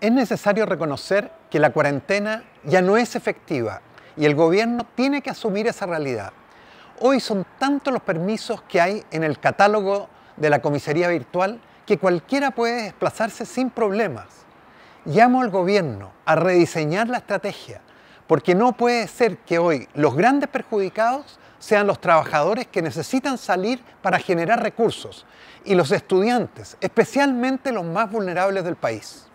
Es necesario reconocer que la cuarentena ya no es efectiva y el gobierno tiene que asumir esa realidad. Hoy son tantos los permisos que hay en el catálogo de la comisaría virtual que cualquiera puede desplazarse sin problemas. Llamo al gobierno a rediseñar la estrategia, porque no puede ser que hoy los grandes perjudicados sean los trabajadores que necesitan salir para generar recursos y los estudiantes, especialmente los más vulnerables del país.